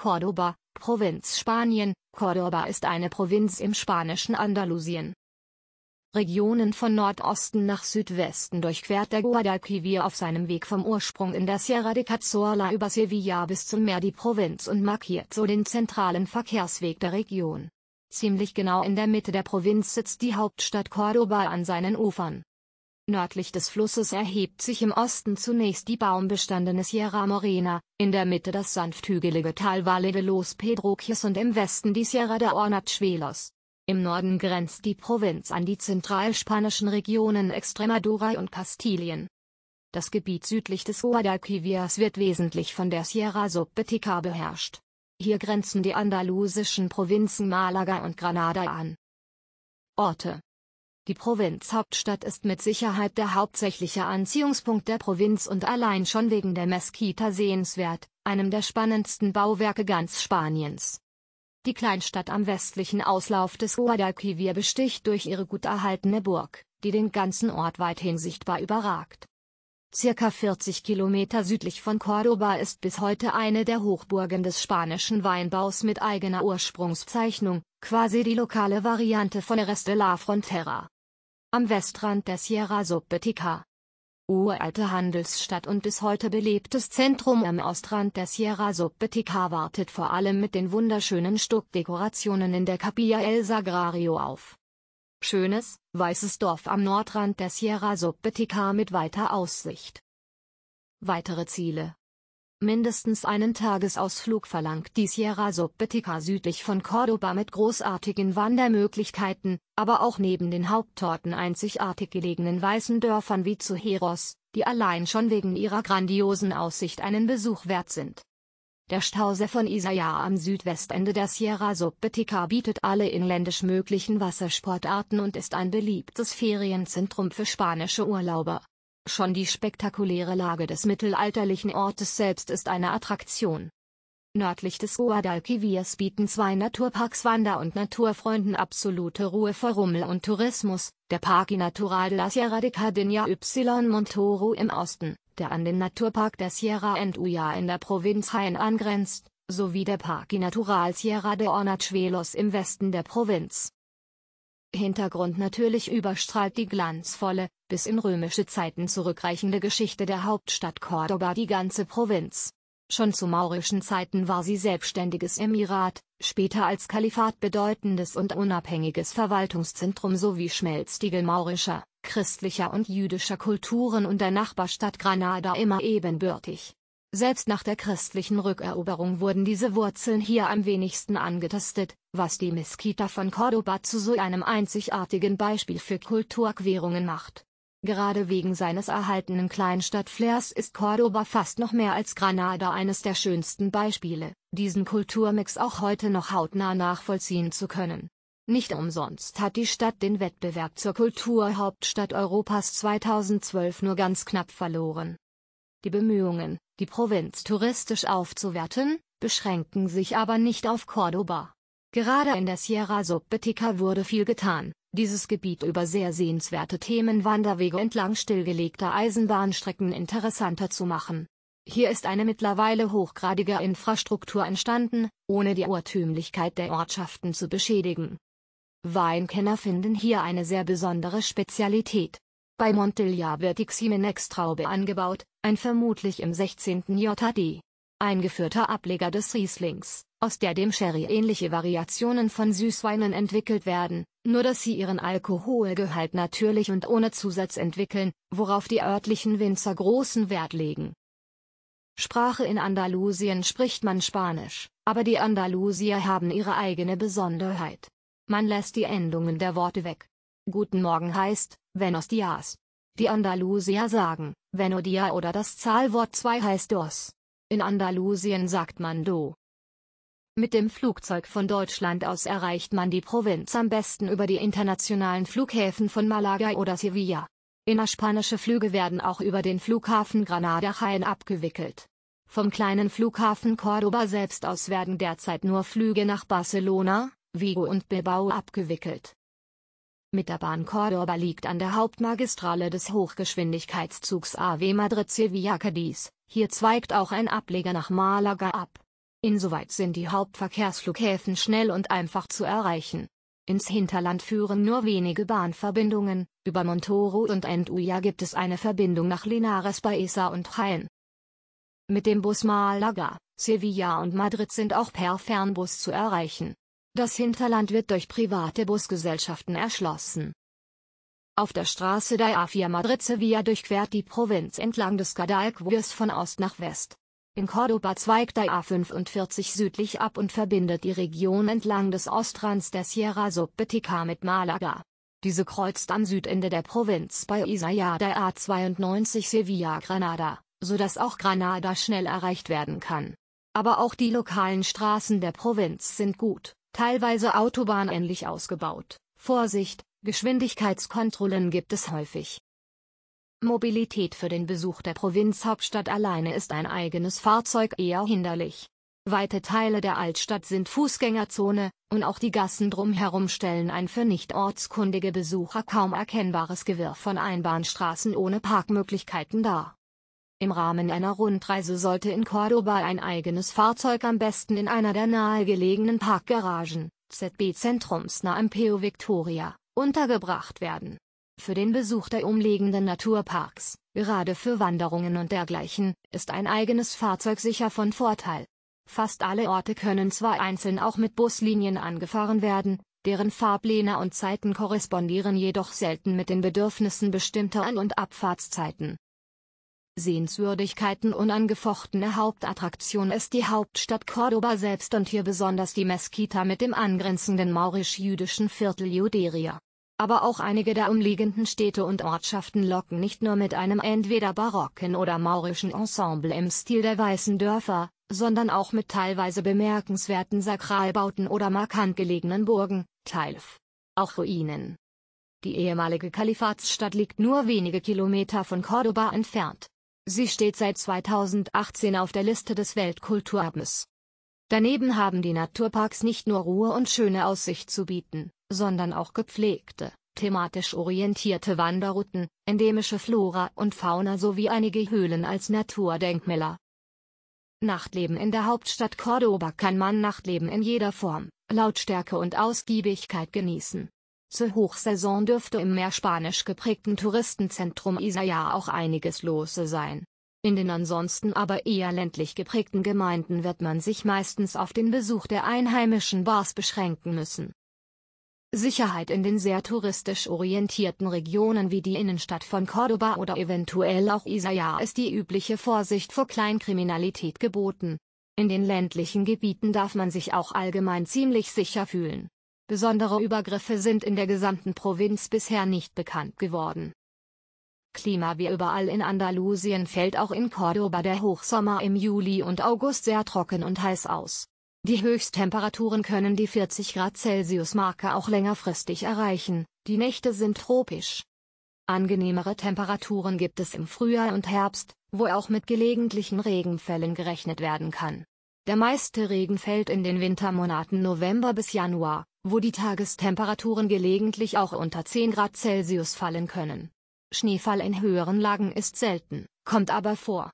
Córdoba, Provinz Spanien. Córdoba ist eine Provinz im spanischen Andalusien. Regionen von Nordosten nach Südwesten durchquert der Guadalquivir auf seinem Weg vom Ursprung in der Sierra de Cazorla über Sevilla bis zum Meer die Provinz und markiert so den zentralen Verkehrsweg der Region. Ziemlich genau in der Mitte der Provinz sitzt die Hauptstadt Córdoba an seinen Ufern. Nördlich des Flusses erhebt sich im Osten zunächst die baumbestandene Sierra Morena, in der Mitte das sanfthügelige Tal Valle de los Pedroches und im Westen die Sierra de Ornachuelos. Im Norden grenzt die Provinz an die zentralspanischen Regionen Extremadura und Kastilien. Das Gebiet südlich des Guadalquivias wird wesentlich von der Sierra Subbetica beherrscht. Hier grenzen die andalusischen Provinzen Malaga und Granada an. Orte die Provinzhauptstadt ist mit Sicherheit der hauptsächliche Anziehungspunkt der Provinz und allein schon wegen der Mesquita sehenswert, einem der spannendsten Bauwerke ganz Spaniens. Die Kleinstadt am westlichen Auslauf des Guadalquivir besticht durch ihre gut erhaltene Burg, die den ganzen Ort weithin sichtbar überragt. Circa 40 Kilometer südlich von Córdoba ist bis heute eine der Hochburgen des spanischen Weinbaus mit eigener Ursprungszeichnung, quasi die lokale Variante von Eres de la Frontera am Westrand der Sierra Subbetica. Uralte Handelsstadt und bis heute belebtes Zentrum am Ostrand der Sierra Subbetica wartet vor allem mit den wunderschönen Stuckdekorationen in der Capilla El Sagrario auf. Schönes, weißes Dorf am Nordrand der Sierra Subbetica mit weiter Aussicht. Weitere Ziele Mindestens einen Tagesausflug verlangt die Sierra Subbetica südlich von Cordoba mit großartigen Wandermöglichkeiten, aber auch neben den Hauptorten einzigartig gelegenen weißen Dörfern wie Zuheros, die allein schon wegen ihrer grandiosen Aussicht einen Besuch wert sind. Der Stausee von Isaya am Südwestende der Sierra Subbetica bietet alle inländisch möglichen Wassersportarten und ist ein beliebtes Ferienzentrum für spanische Urlauber. Schon die spektakuläre Lage des mittelalterlichen Ortes selbst ist eine Attraktion. Nördlich des Guadalquivirs bieten zwei Naturparks Wander- und Naturfreunden absolute Ruhe vor Rummel und Tourismus, der Parque Natural de la Sierra de Cardinha y Montoro im Osten, der an den Naturpark der Sierra Entuya in der Provinz Hain angrenzt, sowie der Parque Natural Sierra de Ornachuelos im Westen der Provinz Hintergrund natürlich überstrahlt die glanzvolle, bis in römische Zeiten zurückreichende Geschichte der Hauptstadt Cordoba die ganze Provinz. Schon zu maurischen Zeiten war sie selbstständiges Emirat, später als Kalifat bedeutendes und unabhängiges Verwaltungszentrum sowie Schmelztiegel maurischer, christlicher und jüdischer Kulturen und der Nachbarstadt Granada immer ebenbürtig. Selbst nach der christlichen Rückeroberung wurden diese Wurzeln hier am wenigsten angetastet, was die Mesquita von Cordoba zu so einem einzigartigen Beispiel für Kulturquerungen macht. Gerade wegen seines erhaltenen Kleinstadtflairs ist Cordoba fast noch mehr als Granada eines der schönsten Beispiele, diesen Kulturmix auch heute noch hautnah nachvollziehen zu können. Nicht umsonst hat die Stadt den Wettbewerb zur Kulturhauptstadt Europas 2012 nur ganz knapp verloren. Die Bemühungen, die Provinz touristisch aufzuwerten, beschränken sich aber nicht auf Cordoba. Gerade in der Sierra Subbetica wurde viel getan, dieses Gebiet über sehr sehenswerte Themen Wanderwege entlang stillgelegter Eisenbahnstrecken interessanter zu machen. Hier ist eine mittlerweile hochgradige Infrastruktur entstanden, ohne die Urtümlichkeit der Ortschaften zu beschädigen. Weinkenner finden hier eine sehr besondere Spezialität, bei Montilla wird die Ximenex-Traube angebaut, ein vermutlich im 16. JD eingeführter Ableger des Rieslings, aus der dem Sherry ähnliche Variationen von Süßweinen entwickelt werden, nur dass sie ihren Alkoholgehalt natürlich und ohne Zusatz entwickeln, worauf die örtlichen Winzer großen Wert legen. Sprache In Andalusien spricht man Spanisch, aber die Andalusier haben ihre eigene Besonderheit. Man lässt die Endungen der Worte weg, Guten Morgen heißt, Venos Dias. Die Andalusier sagen, Venodia oder das Zahlwort 2 heißt Dos. In Andalusien sagt man Do. Mit dem Flugzeug von Deutschland aus erreicht man die Provinz am besten über die internationalen Flughäfen von Malaga oder Sevilla. Innerspanische Flüge werden auch über den Flughafen Granada-Jaén abgewickelt. Vom kleinen Flughafen Córdoba selbst aus werden derzeit nur Flüge nach Barcelona, Vigo und Bilbao abgewickelt. Mit der Bahn Cordoba liegt an der Hauptmagistrale des Hochgeschwindigkeitszugs AW Madrid-Sevilla-Cadiz, hier zweigt auch ein Ableger nach Malaga ab. Insoweit sind die Hauptverkehrsflughäfen schnell und einfach zu erreichen. Ins Hinterland führen nur wenige Bahnverbindungen, über Montoro und Enduya gibt es eine Verbindung nach Linares bei Baeza und Jaén. Mit dem Bus Malaga, Sevilla und Madrid sind auch per Fernbus zu erreichen. Das Hinterland wird durch private Busgesellschaften erschlossen. Auf der Straße der A4 Madrid-Sevilla durchquert die Provinz entlang des Guadalquivir von Ost nach West. In Cordoba zweigt der A45 südlich ab und verbindet die Region entlang des Ostrands der Sierra Subbetica mit Malaga. Diese kreuzt am Südende der Provinz bei Isaya der A92 Sevilla-Granada, so dass auch Granada schnell erreicht werden kann. Aber auch die lokalen Straßen der Provinz sind gut teilweise autobahnähnlich ausgebaut. Vorsicht, Geschwindigkeitskontrollen gibt es häufig. Mobilität für den Besuch der Provinzhauptstadt alleine ist ein eigenes Fahrzeug eher hinderlich. Weite Teile der Altstadt sind Fußgängerzone, und auch die Gassen drumherum stellen ein für nicht ortskundige Besucher kaum erkennbares Gewirr von Einbahnstraßen ohne Parkmöglichkeiten dar. Im Rahmen einer Rundreise sollte in Cordoba ein eigenes Fahrzeug am besten in einer der nahegelegenen Parkgaragen, ZB-Zentrums nahe Peo Victoria, untergebracht werden. Für den Besuch der umliegenden Naturparks, gerade für Wanderungen und dergleichen, ist ein eigenes Fahrzeug sicher von Vorteil. Fast alle Orte können zwar einzeln auch mit Buslinien angefahren werden, deren Fahrpläne und Zeiten korrespondieren jedoch selten mit den Bedürfnissen bestimmter An- und Abfahrtszeiten. Sehenswürdigkeiten unangefochtene Hauptattraktion ist die Hauptstadt Cordoba selbst und hier besonders die Mesquita mit dem angrenzenden maurisch-jüdischen Viertel Juderia. Aber auch einige der umliegenden Städte und Ortschaften locken nicht nur mit einem entweder barocken oder maurischen Ensemble im Stil der weißen Dörfer, sondern auch mit teilweise bemerkenswerten Sakralbauten oder markant gelegenen Burgen, Teilf. Auch Ruinen. Die ehemalige Kalifatsstadt liegt nur wenige Kilometer von Cordoba entfernt. Sie steht seit 2018 auf der Liste des Weltkulturabends. Daneben haben die Naturparks nicht nur Ruhe und schöne Aussicht zu bieten, sondern auch gepflegte, thematisch orientierte Wanderrouten, endemische Flora und Fauna sowie einige Höhlen als Naturdenkmäler. Nachtleben in der Hauptstadt Cordoba kann man Nachtleben in jeder Form, Lautstärke und Ausgiebigkeit genießen. Zur Hochsaison dürfte im mehr spanisch geprägten Touristenzentrum Isaya auch einiges lose sein. In den ansonsten aber eher ländlich geprägten Gemeinden wird man sich meistens auf den Besuch der einheimischen Bars beschränken müssen. Sicherheit in den sehr touristisch orientierten Regionen wie die Innenstadt von Cordoba oder eventuell auch Isaya ist die übliche Vorsicht vor Kleinkriminalität geboten. In den ländlichen Gebieten darf man sich auch allgemein ziemlich sicher fühlen. Besondere Übergriffe sind in der gesamten Provinz bisher nicht bekannt geworden. Klima wie überall in Andalusien fällt auch in Cordoba der Hochsommer im Juli und August sehr trocken und heiß aus. Die Höchsttemperaturen können die 40 Grad Celsius Marke auch längerfristig erreichen, die Nächte sind tropisch. Angenehmere Temperaturen gibt es im Frühjahr und Herbst, wo auch mit gelegentlichen Regenfällen gerechnet werden kann. Der meiste Regen fällt in den Wintermonaten November bis Januar, wo die Tagestemperaturen gelegentlich auch unter 10 Grad Celsius fallen können. Schneefall in höheren Lagen ist selten, kommt aber vor.